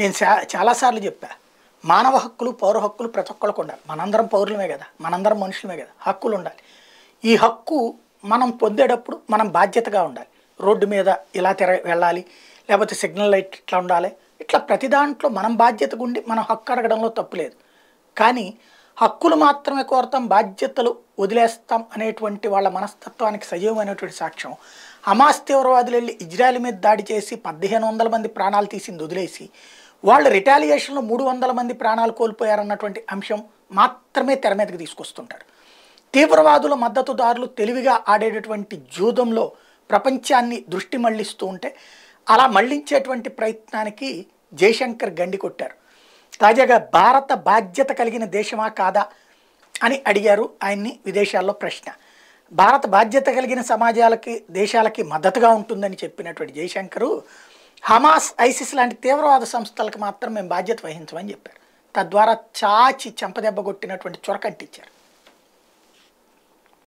నేను చాలాసార్లు చెప్పా మానవ హక్కులు పౌర హక్కులు ప్రతి ఒక్కరికి ఉండాలి మనందరం పౌరులమే కదా మనందరం మనుషులమే కదా హక్కులు ఉండాలి ఈ హక్కు మనం పొందేటప్పుడు మనం బాధ్యతగా ఉండాలి రోడ్డు మీద ఇలా తెర వెళ్ళాలి లేకపోతే సిగ్నల్ లైట్ ఇట్లా ఉండాలి ఇట్లా ప్రతి దాంట్లో మనం బాధ్యతగా ఉండి మనం హక్కు అడగడంలో తప్పు లేదు కానీ హక్కులు మాత్రమే కోరతాం బాధ్యతలు వదిలేస్తాం అనేటువంటి వాళ్ళ మనస్తత్వానికి సజీవమైనటువంటి సాక్ష్యం హమాస్ తీవ్రవాదులు వెళ్ళి ఇజ్రాయెల్ మీద దాడి చేసి పదిహేను వందల మంది ప్రాణాలు తీసింది వదిలేసి వాళ్ళు రిటాలియేషన్లో మూడు వందల మంది ప్రాణాలు కోల్పోయారన్నటువంటి అంశం మాత్రమే తెర మీదకి తీసుకొస్తుంటాడు తీవ్రవాదుల మద్దతుదారులు తెలివిగా ఆడేటటువంటి జూదంలో ప్రపంచాన్ని దృష్టి మళ్లిస్తూ ఉంటే అలా మళ్లించేటువంటి ప్రయత్నానికి జయశంకర్ గండి కొట్టారు తాజాగా భారత బాధ్యత కలిగిన దేశమా కాదా అని అడిగారు ఆయన్ని విదేశాల్లో ప్రశ్న భారత బాధ్యత కలిగిన సమాజాలకి దేశాలకి మద్దతుగా ఉంటుందని చెప్పినటువంటి జయశంకరు హమాస్ ఐసిస్ లాంటి తీవ్రవాద సంస్థలకు మాత్రం మేము బాధ్యత వహించమని చెప్పారు తద్వారా చాచి చెంపదెబ్బ కొట్టినటువంటి చొరకంటిచ్చారు